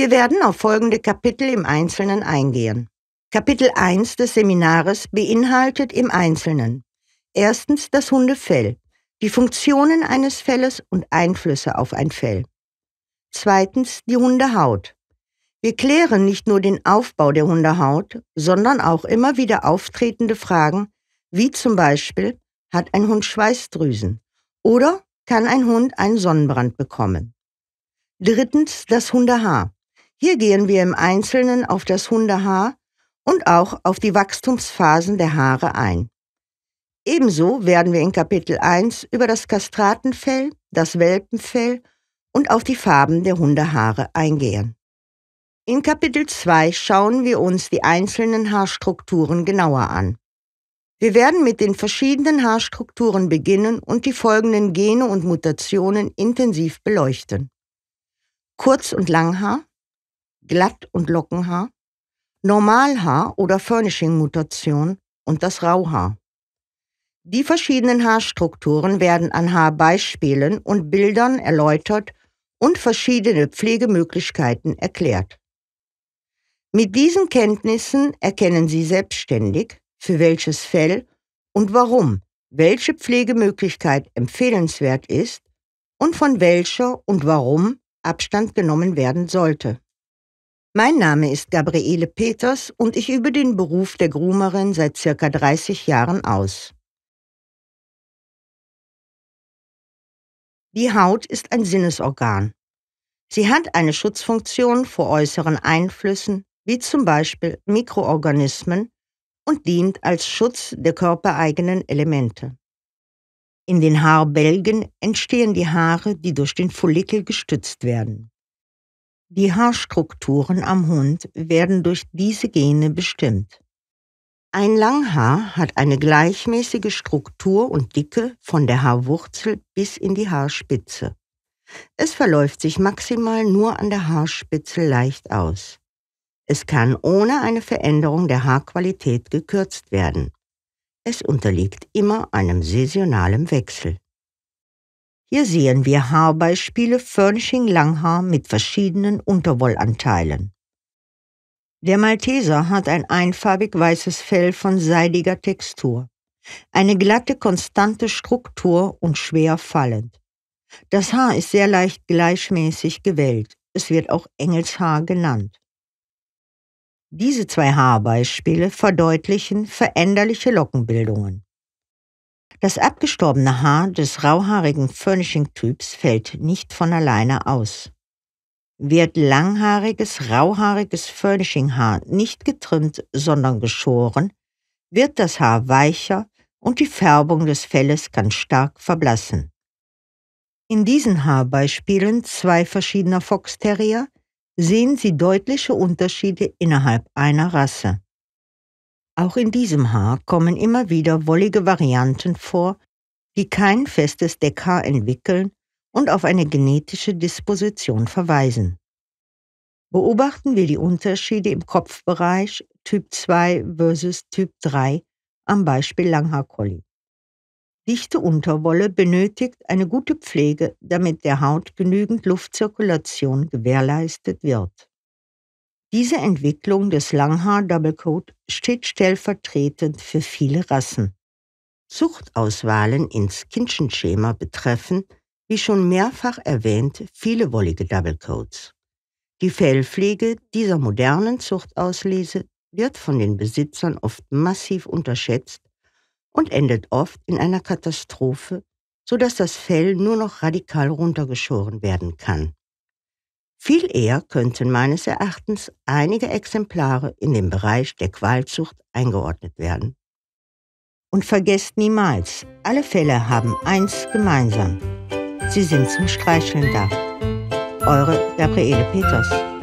Wir werden auf folgende Kapitel im Einzelnen eingehen. Kapitel 1 des Seminares beinhaltet im Einzelnen erstens das Hundefell, die Funktionen eines Felles und Einflüsse auf ein Fell. Zweitens die Hundehaut. Wir klären nicht nur den Aufbau der Hundehaut, sondern auch immer wieder auftretende Fragen, wie zum Beispiel, hat ein Hund Schweißdrüsen oder kann ein Hund einen Sonnenbrand bekommen? Drittens das Hundehaar. Hier gehen wir im Einzelnen auf das Hundehaar und auch auf die Wachstumsphasen der Haare ein. Ebenso werden wir in Kapitel 1 über das Kastratenfell, das Welpenfell und auf die Farben der Hundehaare eingehen. In Kapitel 2 schauen wir uns die einzelnen Haarstrukturen genauer an. Wir werden mit den verschiedenen Haarstrukturen beginnen und die folgenden Gene und Mutationen intensiv beleuchten. Kurz- und Langhaar, Glatt- und Lockenhaar, Normalhaar oder Furnishing-Mutation und das Rauhaar. Die verschiedenen Haarstrukturen werden an Haarbeispielen und Bildern erläutert und verschiedene Pflegemöglichkeiten erklärt. Mit diesen Kenntnissen erkennen Sie selbstständig, für welches Fell und warum welche Pflegemöglichkeit empfehlenswert ist und von welcher und warum Abstand genommen werden sollte. Mein Name ist Gabriele Peters und ich übe den Beruf der Groomerin seit circa 30 Jahren aus. Die Haut ist ein Sinnesorgan. Sie hat eine Schutzfunktion vor äußeren Einflüssen, wie zum Beispiel Mikroorganismen, und dient als Schutz der körpereigenen Elemente. In den Haarbälgen entstehen die Haare, die durch den Follikel gestützt werden. Die Haarstrukturen am Hund werden durch diese Gene bestimmt. Ein Langhaar hat eine gleichmäßige Struktur und Dicke von der Haarwurzel bis in die Haarspitze. Es verläuft sich maximal nur an der Haarspitze leicht aus. Es kann ohne eine Veränderung der Haarqualität gekürzt werden. Es unterliegt immer einem saisonalen Wechsel. Hier sehen wir Haarbeispiele Furnishing Langhaar mit verschiedenen Unterwollanteilen. Der Malteser hat ein einfarbig weißes Fell von seidiger Textur, eine glatte, konstante Struktur und schwer fallend. Das Haar ist sehr leicht gleichmäßig gewellt. Es wird auch Engelshaar genannt. Diese zwei Haarbeispiele verdeutlichen veränderliche Lockenbildungen. Das abgestorbene Haar des rauhaarigen Furnishing-Typs fällt nicht von alleine aus. Wird langhaariges, rauhaariges Furnishing-Haar nicht getrimmt, sondern geschoren, wird das Haar weicher und die Färbung des Felles kann stark verblassen. In diesen Haarbeispielen zwei verschiedener Fox Terrier sehen Sie deutliche Unterschiede innerhalb einer Rasse. Auch in diesem Haar kommen immer wieder wollige Varianten vor, die kein festes Deckhaar entwickeln und auf eine genetische Disposition verweisen. Beobachten wir die Unterschiede im Kopfbereich Typ 2 versus Typ 3 am Beispiel Langhaar-Collie. Dichte Unterwolle benötigt eine gute Pflege, damit der Haut genügend Luftzirkulation gewährleistet wird. Diese Entwicklung des Langhaar-Doublecoat steht stellvertretend für viele Rassen. Zuchtauswahlen ins Kindchenschema betreffen, wie schon mehrfach erwähnt, viele wollige Doublecoats. Die Fellpflege dieser modernen Zuchtauslese wird von den Besitzern oft massiv unterschätzt und endet oft in einer Katastrophe, sodass das Fell nur noch radikal runtergeschoren werden kann. Viel eher könnten meines Erachtens einige Exemplare in den Bereich der Qualzucht eingeordnet werden. Und vergesst niemals, alle Fälle haben eins gemeinsam. Sie sind zum Streicheln da. Eure Gabriele Peters.